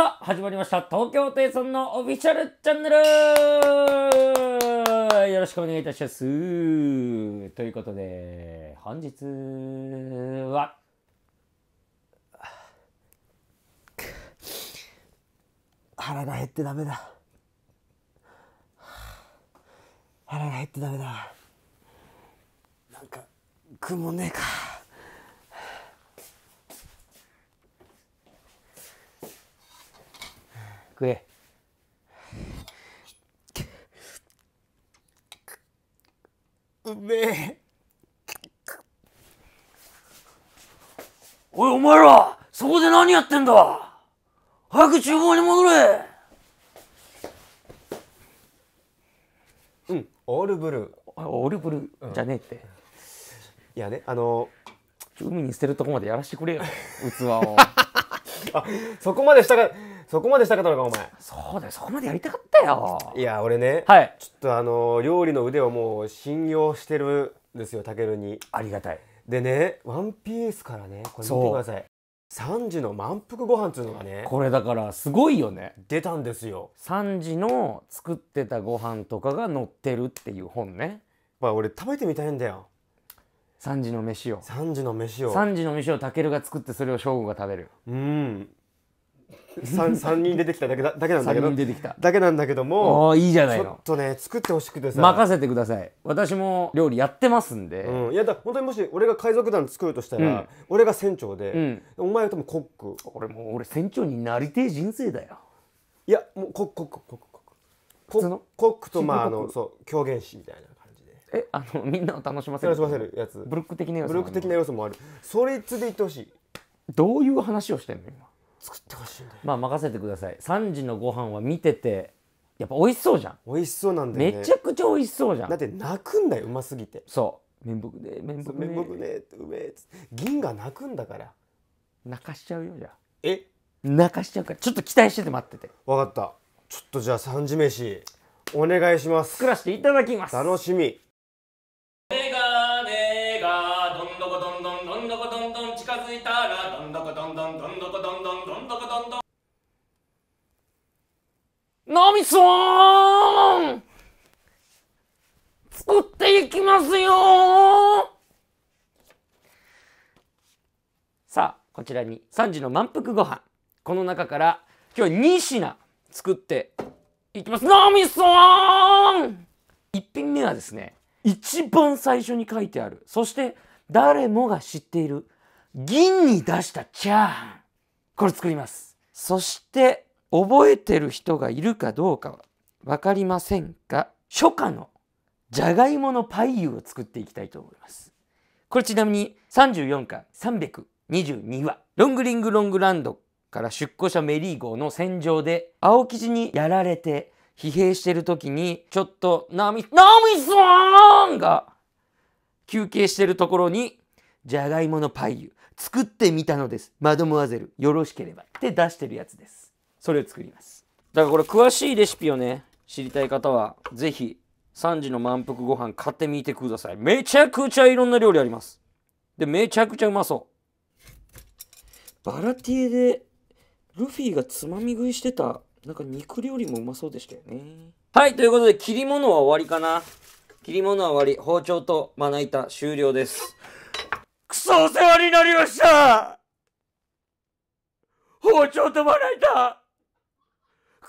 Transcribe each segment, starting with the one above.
さあ、始まりました。東京ホテイのオフィシャルチャンネルよろしくお願いいたします。ということで、本日は、腹が減ってダメだ。腹が減ってダメだ。なんか、くもねえか。食えうめえおいお前らそこで何やってんだ早く厨房に戻れうんオールブルーオールブルーじゃねえって、うん、いやねあの海に捨てるとこまでやらしてくれよ器を あそこまでしたらそこまでしたかったのかお前そうだよそこまでやりたかったよいや俺ね、はい、ちょっとあの料理の腕をもう信用してるんですよたけるにありがたいでね「ワンピースからねこれ見てください3時の満腹ご飯っていうのがねこれだからすごいよね出たんですよ3時の作ってたご飯とかが載ってるっていう本ねまあ俺食べてみたいんだよ3時の飯を3時の飯を3時の飯をたけるが作ってそれを翔吾が食べるうん 3, 人出てきただけだけなんだけど出てきただけなんだけどもいいじゃないちょっとね作ってほしくてさ任せてください私も料理やってますんで、いやだ本当にもし俺が海賊団作るとしたら、俺が船長で、お前は多分コック俺もう俺船長になりてえ人生だよいやもうコックコックコックコックコックとまああのそう狂言師みたいなえあの みんなを楽しませる楽しませるやつブロック的な要素ブロック的な要素もあるそれつで言ってほしいどういう話をしてんの今作ってほしいんだよまあ任せてください3時のご飯は見ててやっぱ美味しそうじゃん美味しそうなんだよねめちゃくちゃ美味しそうじゃんだって泣くんだようますぎてそう面目ね面目ね面目ねうめえ銀が泣くんだから泣かしちゃうよじゃあえ泣かしちゃうからちょっと期待してて待ってて分かったちょっとじゃあ3時飯お願いします作らせていただきます楽しみナミさん作っていきますよさあ、こちらに3時の満腹ご飯。この中から今日2品作っていきます。ナミさん !1 品目はですね、一番最初に書いてある。そして誰もが知っている銀に出したチャーハン。これ作ります。そして覚えてる人がいるかどうかは分かりませんが初夏のじゃがいものパイユを作っていきたいと思いますこれちなみに34巻322話ロングリングロングランドから出向者メリー号の戦場で青生地にやられて疲弊してる時にちょっとナミナミスさンが休憩してるところにじゃがいものパイユ作ってみたのですマドモアゼルよろしければって出してるやつですそれを作りますだからこれ詳しいレシピをね知りたい方は是非3時の満腹ご飯買ってみてくださいめちゃくちゃいろんな料理ありますでめちゃくちゃうまそうバラティエでルフィがつまみ食いしてたなんか肉料理もうまそうでしたよねはいということで切り物は終わりかな切り物は終わり包丁とまな板終了ですクソお世話になりました包丁とまな板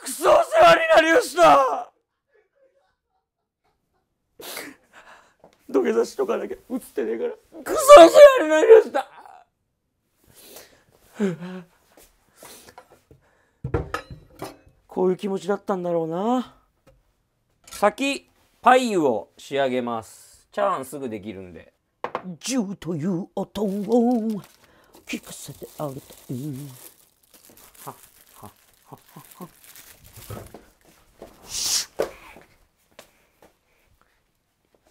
クソお世話になりました土下座しとかなだけ映ってねえからクソお世話になりましたこういう気持ちだったんだろうな先パイを仕上げますチャーンすぐできるんでジという音を聞かせてあげたいはっはっはっはっは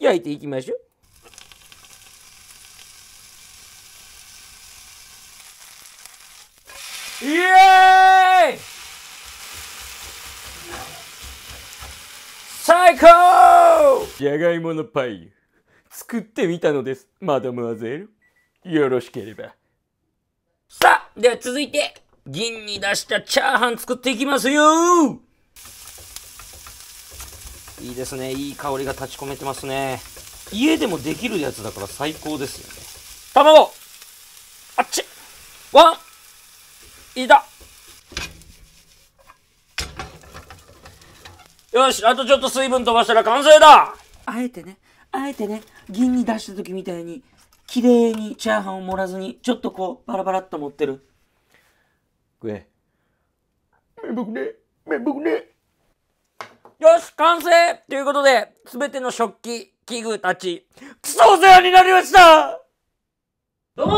焼いていきましょう。イエーイ最高じゃがいものパイ作ってみたのですマダムアゼルよろしければさあでは続いて銀に出したチャーハン作っていきますよいいですね。いい香りが立ち込めてますね。家でもできるやつだから最高ですよね。卵あっちワンいたよし、あとちょっと水分飛ばしたら完成だあえてね、あえてね、銀に出した時みたいに、綺麗にチャーハンを盛らずに、ちょっとこう、バラバラっと持ってる。食え。ぶくね、めんぶくね。よし完成ということで、すべての食器、器具たち、クソお世話になりましたどうも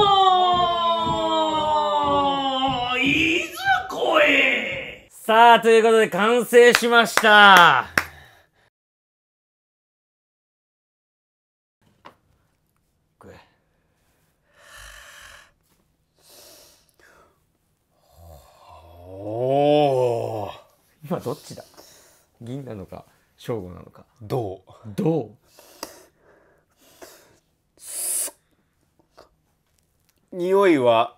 ーいずこへさあ、ということで完成しました今どっちだ銀なのか正午なのかどうどう匂いは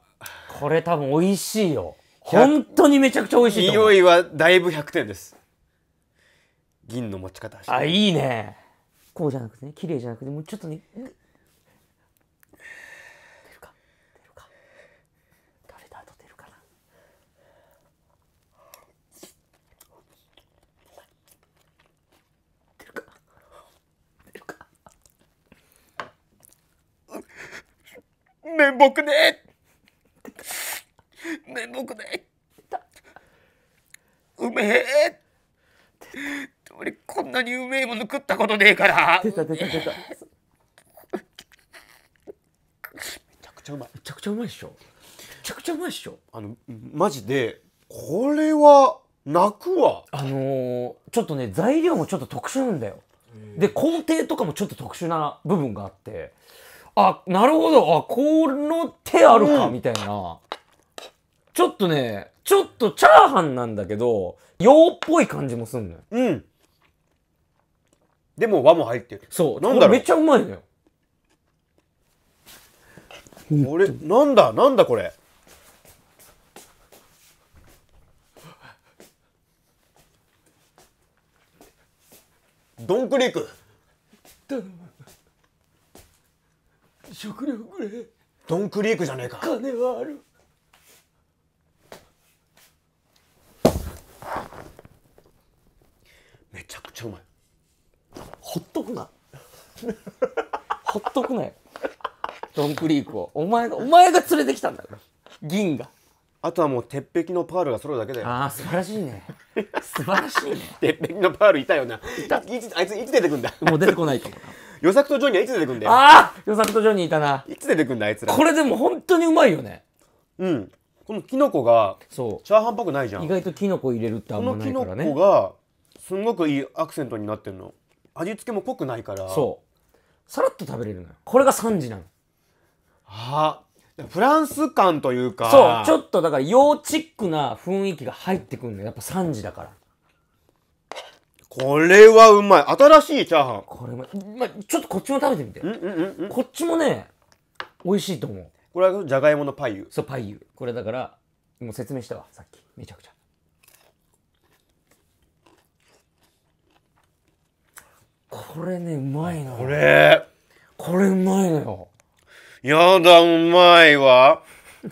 これ多分美味しいよ本当にめちゃくちゃ美味しい匂いはだいぶ100点です銀の持ち方あいいねこうじゃなくてね綺麗じゃなくてもうちょっとね面目ね面目ねうめえ俺こんなにうめえもの食ったことねえから出た出た出ためちゃくちゃうまいめちゃくちゃうまいっしょめちゃくちゃうまいっしょあのマジでこれは泣くわあのー、ちょっとね材料もちょっと特殊なんだよで工程とかもちょっと特殊な部分があってあなるほどあこの手あるか、みたいなちょっとねちょっとチャーハンなんだけど洋っぽい感じもすんのようんでも和も入ってるそうなんだめっちゃうまいのよこれなんだなんだこれドンクリーク食料くれドンクリークじゃねえか金はあるめちゃくちゃうまいほっとくな ほっとくなよドンクリークをお前がお前が連れてきたんだから銀があとはもう鉄壁のパールが揃うだけだよああ素晴らしいね素晴らしいね 鉄壁のパールいたよないあいついつ出てくんだもう出てこないと思う与作とジョニーはいつ出てくんだよああ与作とジョニーいたないつ出てくんだあいつらこれでも本当にうまいよねうんこのきのこがそうチャーハンっぽくないじゃん意外ときのこ入れるってあんまないからねこのきのこがすんごくいいアクセントになってるの味付けも濃くないからそうさらっと食べれるのよこれが3時なのはあフランス感というかそうちょっとだから洋チックな雰囲気が入ってくるのよやっぱ3時だからこれはうまい。新しいチャーハン。これままあ、ちょっとこっちも食べてみて。うんうんうんこっちもね、美味しいと思う。これはじゃがいものパイユ。そう、パイユ。これだから、もう説明したわ、さっき。めちゃくちゃ。これね、うまいのこれ。これうまいのよ。やだ、うまいわ。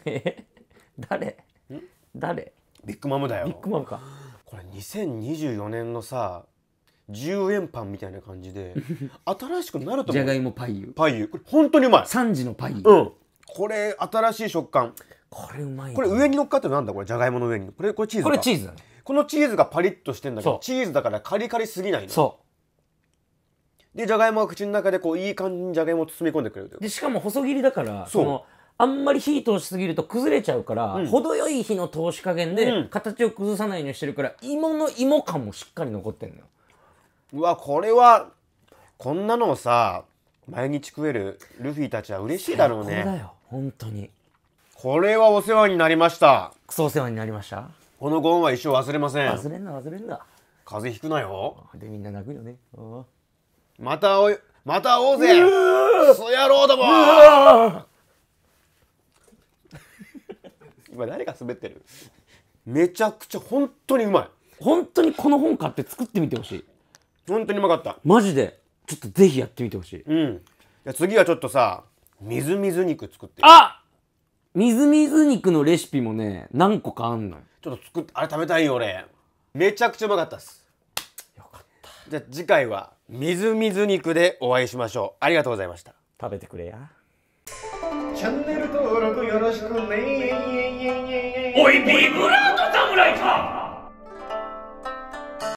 え 誰誰ビッグマムだよ。ビッグマムか。これ2024年のさ10円パンみたいな感じで 新しくなると思うじゃがいもパイユパイユこれ本当にうまい3時のパイユうんこれ新しい食感これうまいこれ上に乗っかってなんだこれじゃがいもの上にこれこれチーズこれチーズだねこのチーズがパリッとしてんだけどチーズだからカリカリすぎないのそうでじゃがいもは口の中でこういい感じにじゃがいもを包み込んでくれるでしかも細切りだからそあんまり火通しすぎると崩れちゃうから、うん、程よい火の通し加減で形を崩さないようにしてるから、芋の芋感もしっかり残ってるのようわこれはこんなのをさ毎日食えるルフィたちは嬉しいだろうねだよ本当にこれはお世話になりましたクソお世話になりましたこのご恩は一生忘れません忘れんな忘れんな風邪ひくなよでみんな泣くよねまたおまた会おうぜそやろうども 今誰が滑ってるめちゃくちゃ本当にうまい本当にこの本買って作ってみてほしい本当にうまかったマジでちょっとぜひやってみてほしい、うん、じゃ次はちょっとさみずみず肉作ってあみずみず肉のレシピもね何個かあんのよちょっと作ってあれ食べたいよ俺めちゃくちゃうまかったっすよかったじゃあ次回はみずみず肉でお会いしましょうありがとうございました食べてくれやチャンネル登録よろしくねおいビブラート侍か